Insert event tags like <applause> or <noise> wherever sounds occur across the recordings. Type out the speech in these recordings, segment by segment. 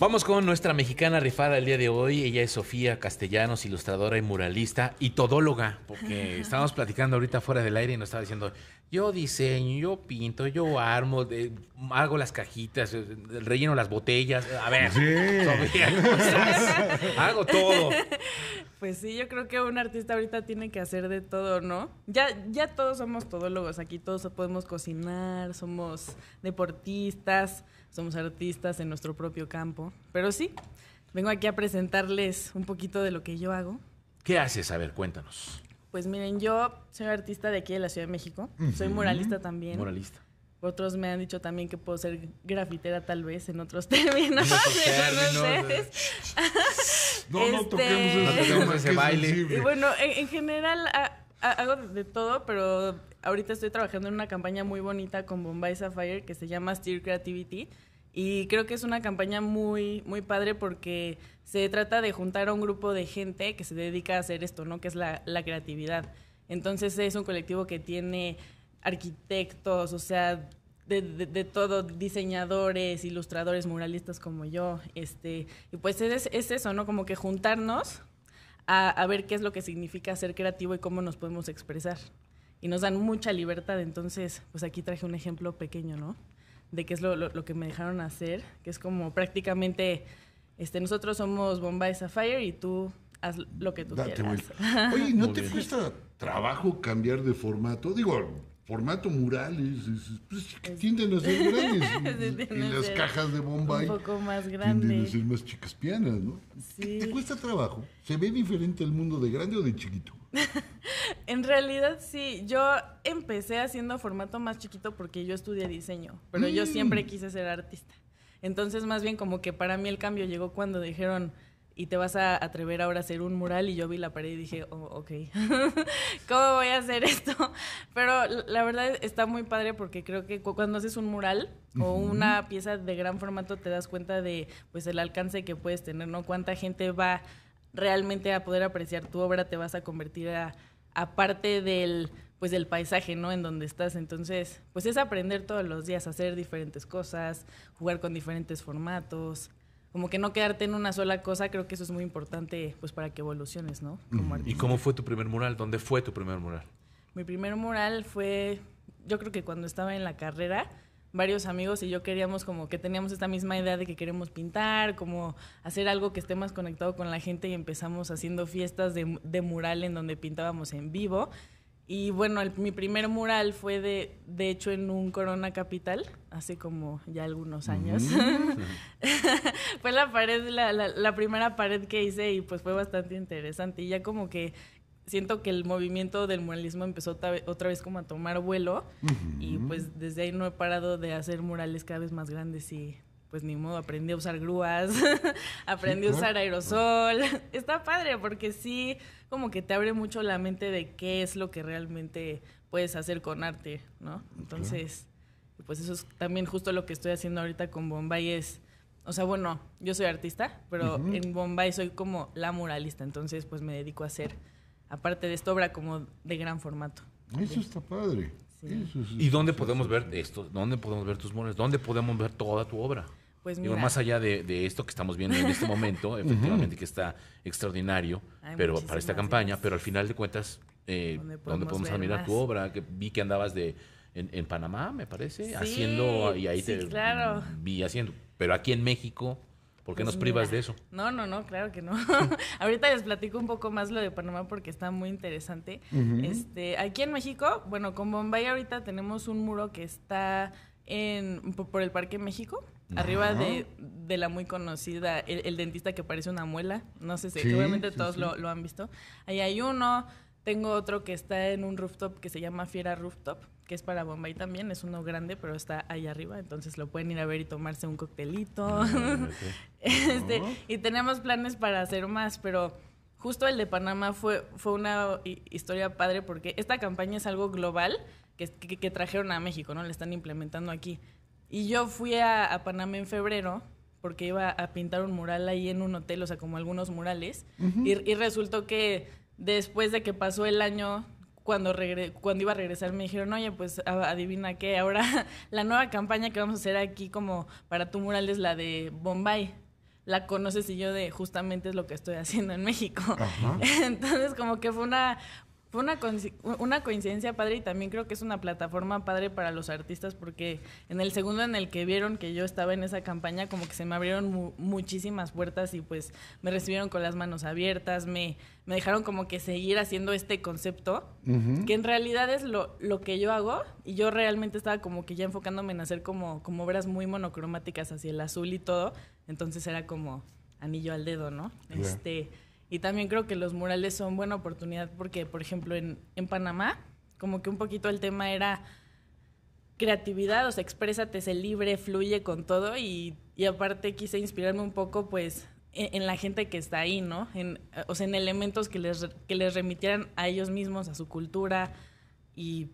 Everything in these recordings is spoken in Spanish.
Vamos con nuestra mexicana rifada el día de hoy. Ella es Sofía Castellanos, ilustradora y muralista y todóloga, porque <laughs> estábamos platicando ahorita fuera del aire y nos estaba diciendo, yo diseño, yo pinto, yo armo, hago las cajitas, eh, relleno las botellas. A ver, <laughs> hago todo. Pues sí, yo creo que un artista ahorita tiene que hacer de todo, ¿no? Ya, ya todos somos todólogos, aquí todos podemos cocinar, somos deportistas, somos artistas en nuestro propio campo. Pero sí, vengo aquí a presentarles un poquito de lo que yo hago. ¿Qué haces? A ver, cuéntanos. Pues miren, yo soy artista de aquí de la Ciudad de México, soy muralista también. Muralista. Otros me han dicho también que puedo ser grafitera tal vez en otros <laughs> términos. En otros <laughs> términos. Eh. <laughs> No, no este, toquemos ese, baile. bueno, en, general hago de todo, pero ahorita estoy trabajando en una campaña muy bonita con Bombay Sapphire que se llama Steer Creativity. Y creo que es una campaña muy, muy padre porque se trata de juntar a un grupo de gente que se dedica a hacer esto, ¿no? Que es la, la creatividad. Entonces es un colectivo que tiene arquitectos, o sea, de, todo, diseñadores, ilustradores, muralistas como yo. Este, y pues es, eso, ¿no? Como que juntarnos a, ver qué es lo que significa ser creativo y cómo nos podemos expresar. Y nos dan mucha libertad, entonces, pues aquí traje un ejemplo pequeño, ¿no? De qué es lo, lo, que me dejaron hacer, que es como prácticamente, este, nosotros somos Bombay Sapphire y tú haz lo que tú quieras. <laughs> Oye, ¿no te cuesta trabajo cambiar de formato? Digo, formato murales, pues, tienden a ser grandes. <laughs> y, las cajas de Bombay un poco más grandes. tienden a ser más chicas pianas, ¿no? Sí. ¿Te cuesta trabajo? ¿Se ve diferente el mundo de grande o de chiquito? <laughs> en realidad sí, yo empecé haciendo formato más chiquito porque yo estudié diseño, pero yo mm. siempre quise ser artista. Entonces más bien como que para mí el cambio llegó cuando dijeron y te vas a atrever ahora a hacer un mural y yo vi la pared y dije, oh, ok, <laughs> ¿cómo voy a hacer esto? Pero la verdad está muy padre porque creo que cuando haces un mural o una pieza de gran formato te das cuenta de pues el alcance que puedes tener, ¿no? Cuánta gente va realmente a poder apreciar tu obra, te vas a convertir a, parte del pues del paisaje, ¿no? En donde estás. Entonces, pues es aprender todos los días, hacer diferentes cosas, jugar con diferentes formatos, como que no quedarte en una sola cosa, creo que eso es muy importante pues para que evoluciones, ¿no? ¿Y cómo fue tu primer mural? ¿Dónde fue tu primer mural? Mi primer mural fue, yo creo que cuando estaba en la carrera, varios amigos y yo queríamos como que teníamos esta misma idea de que queremos pintar, como hacer algo que esté más conectado con la gente y empezamos haciendo fiestas de, de mural en donde pintábamos en vivo y bueno, mi primer mural fue de, de hecho en un Corona Capital, hace como ya algunos años. <laughs> fue la pared, la, la, primera pared que hice y pues fue bastante interesante. Y ya como que siento que el movimiento del muralismo empezó otra vez como a tomar vuelo y pues desde ahí no he parado de hacer murales cada vez más grandes y pues ni modo, aprendí a usar grúas, <laughs> aprendí a usar aerosol. <laughs> Está padre porque sí, como que te abre mucho la mente de qué es lo que realmente puedes hacer con arte, ¿no? Entonces, pues eso es también justo lo que estoy haciendo ahorita con Bombay es, o sea, bueno, yo soy artista, pero en Bombay soy como la muralista, entonces pues me dedico a hacer, aparte de esta obra, como de gran formato. Eso está padre. ¿Y dónde podemos ver esto? ¿Dónde podemos ver tus murales? ¿Dónde podemos ver toda tu obra? Pues más allá de, esto que estamos viendo en este <laughs> momento, efectivamente que está extraordinario, pero para esta campaña, pero al final de cuentas, eh, ¿dónde podemos, admirar tu obra? Que vi que andabas de en, Panamá, me parece, haciendo, y ahí te vi haciendo, pero aquí en México. ¿Por qué pues nos privas de eso? No, no, no, claro que no. <laughs> Ahorita les platico un poco más lo de Panamá porque está muy interesante. Este, aquí en México, bueno, con Bombay ahorita tenemos un muro que está en, por el Parque México, arriba de, la muy conocida, el, dentista que parece una muela, no sé si, seguramente todos Lo, han visto. Ahí hay uno, tengo otro que está en un rooftop que se llama Fiera Rooftop, que es para Bombay también, es uno grande, pero está ahí arriba, entonces lo pueden ir a ver y tomarse un coctelito. Ah, <laughs> este, Y tenemos planes para hacer más, pero justo el de Panamá fue, fue una historia padre porque esta campaña es algo global que, trajeron a México, ¿no? Le están implementando aquí. Y yo fui a, Panamá en febrero porque iba a pintar un mural ahí en un hotel, o sea, como algunos murales. y, resultó que después de que pasó el año, cuando, cuando iba a regresar, me dijeron, oye, pues adivina qué, ahora <laughs> la nueva campaña que vamos a hacer aquí como para tu mural es la de Bombay la conoces y yo de justamente es lo que estoy haciendo en México. <laughs> Entonces como que fue una, fue una, una coincidencia padre y también creo que es una plataforma padre para los artistas porque en el segundo en el que vieron que yo estaba en esa campaña como que se me abrieron muchísimas puertas y pues me recibieron con las manos abiertas, me, me dejaron como que seguir haciendo este concepto, que en realidad es lo, lo, que yo hago y yo realmente estaba como que ya enfocándome en hacer como, como obras muy monocromáticas hacia el azul y todo, entonces era como anillo al dedo, ¿no? Este y también creo que los murales son buena oportunidad porque, por ejemplo, en, en Panamá, como que un poquito el tema era creatividad, o sea, exprésate, se libre, fluye con todo y, y aparte quise inspirarme un poco pues e, en, la gente que está ahí, ¿no? En, o sea, en elementos que les, que les remitieran a ellos mismos, a su cultura y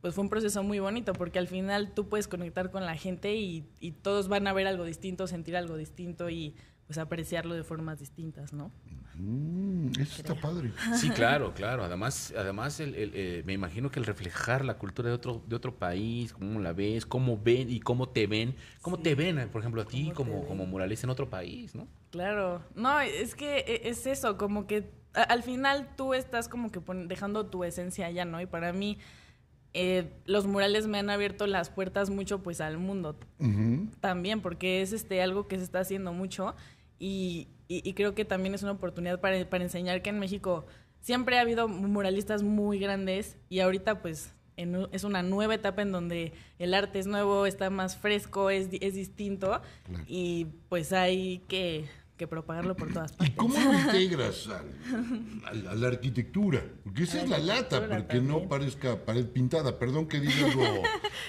pues fue un proceso muy bonito porque al final tú puedes conectar con la gente y, y todos van a ver algo distinto, sentir algo distinto y pues apreciarlo de formas distintas, ¿no? Mm, eso está padre. Sí, claro, claro. Además, además el, eh, me imagino que el reflejar la cultura de otro, de otro país, cómo la ves, cómo ven y cómo te ven, cómo te ven, por ejemplo, a ti como, como muralista en otro país, ¿no? Claro. No, es que e, es eso, como que al final tú estás como que dejando tu esencia allá, ¿no? Y para mí... Eh, los murales me han abierto las puertas mucho pues al mundo también porque es este algo que se está haciendo mucho y, creo que también es una oportunidad para, enseñar que en México siempre ha habido muralistas muy grandes y ahorita pues es una nueva etapa en donde el arte es nuevo, está más fresco, es, es distinto y pues hay que, propagarlo por todas partes. ¿Y cómo lo <laughs> integras a, la arquitectura? Porque esa es la, lata, porque no parezca pared pintada, perdón que diga algo.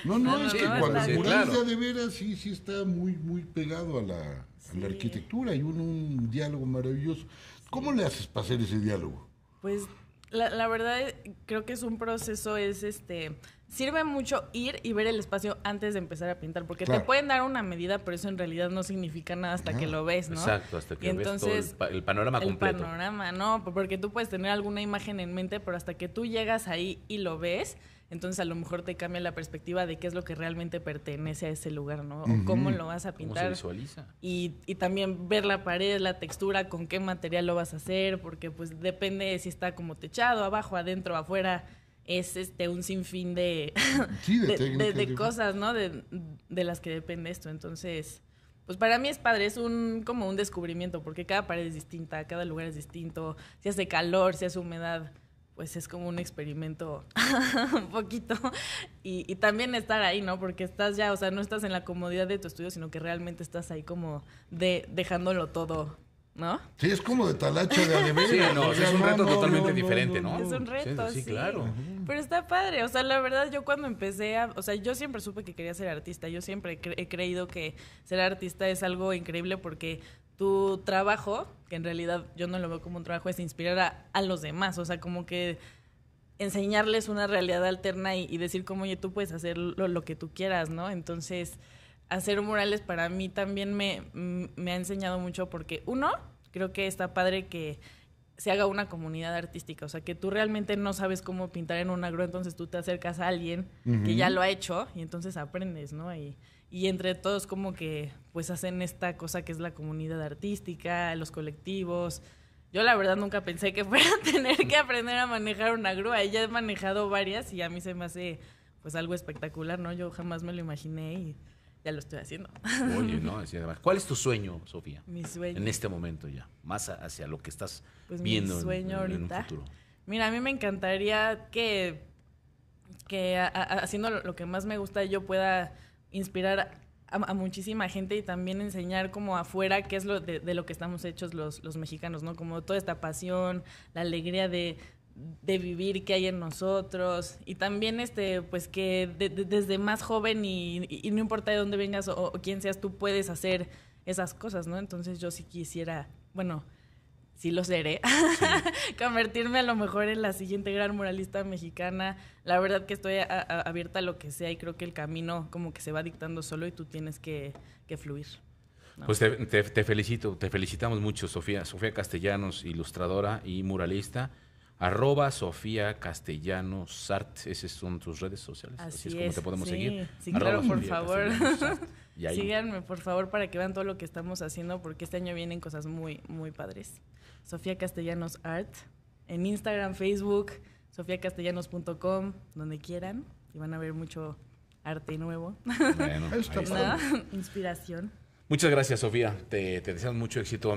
No, <laughs> no, es que cuando muralista de veras sí, sí está muy, muy pegado a la la arquitectura y un, diálogo maravilloso. ¿Cómo le haces pasar ese diálogo? Pues la, verdad creo que es un proceso, es este, sirve mucho ir y ver el espacio antes de empezar a pintar, porque te pueden dar una medida, pero eso en realidad no significa nada hasta que lo ves, ¿no? Exacto, hasta que entonces, ves todo el, panorama completo. El panorama, ¿no? Porque tú puedes tener alguna imagen en mente, pero hasta que tú llegas ahí y lo ves, entonces a lo mejor te cambia la perspectiva de qué es lo que realmente pertenece a ese lugar, ¿no? O cómo lo vas a pintar. ¿Cómo se visualiza? Y, también ver la pared, la textura, con qué material lo vas a hacer, porque pues depende si está como techado, abajo, adentro, afuera. Es este un sinfín de, <laughs> de, cosas, ¿no? De, de las que depende esto. Entonces, pues para mí es padre, es un, como un descubrimiento, porque cada pared es distinta, cada lugar es distinto, si hace calor, si hace humedad pues es como un experimento <laughs> un poquito. Y, y, también estar ahí, ¿no? Porque estás ya, o sea, no estás en la comodidad de tu estudio, sino que realmente estás ahí como de, dejándolo todo, ¿no? Sí, es como de talacho de alemán. <laughs> Sí, es un reto totalmente diferente, ¿no? Es un reto, sí, sí, claro. Pero está padre, o sea, la verdad yo cuando empecé a, o sea, yo siempre supe que quería ser artista, yo siempre he creído que ser artista es algo increíble porque tu trabajo, que en realidad yo no lo veo como un trabajo, es inspirar a, los demás, o sea, como que enseñarles una realidad alterna y, decir como, oye, tú puedes hacer lo, que tú quieras, ¿no? Entonces, hacer murales para mí también me, mm, me ha enseñado mucho porque, uno, creo que está padre que se haga una comunidad artística, o sea, que tú realmente no sabes cómo pintar en un agro, entonces tú te acercas a alguien que ya lo ha hecho y entonces aprendes, ¿no? Y, y entre todos como que pues hacen esta cosa que es la comunidad artística, los colectivos. Yo la verdad nunca pensé que <laughs> fuera a tener que aprender a manejar una grúa. ya he manejado varias y a mí se me hace pues algo espectacular, ¿no? Yo jamás me lo imaginé y ya lo estoy haciendo. Oye, no, <laughs> ¿cuál es tu sueño, Sofía? Mi sueño. En este momento ya, más hacia lo que estás pues, viendo en, un futuro. Mira, a mí me encantaría que, que haciendo lo que más me gusta yo pueda inspirar a, muchísima gente y también enseñar como afuera qué es lo de, lo que estamos hechos los, los, mexicanos, ¿no? Como toda esta pasión, la alegría de, vivir que hay en nosotros y también este pues que desde más joven y, y, no importa de dónde vengas o, o quién seas tú puedes hacer esas cosas, ¿no? Entonces yo sí quisiera, bueno, sí lo seré, <laughs> convertirme a lo mejor en la siguiente gran muralista mexicana. La verdad que estoy abierta a lo que sea y creo que el camino como que se va dictando solo y tú tienes que, fluir. Pues te felicito, te felicitamos mucho, Sofía. Sofía Castellanos, ilustradora y muralista arroba Sofía castellanos art Esas son tus redes sociales. Así, es, como te podemos seguir. Sí, claro, por favor. Síganme, por favor, para que vean todo lo que estamos haciendo, porque este año vienen cosas muy, muy padres. Sofía Castellanos Art, en Instagram, Facebook, sofiacastellanos.com, donde quieran, y van a ver mucho arte nuevo. Bueno, <laughs> Inspiración. Muchas gracias, Sofía. Te, te mucho éxito.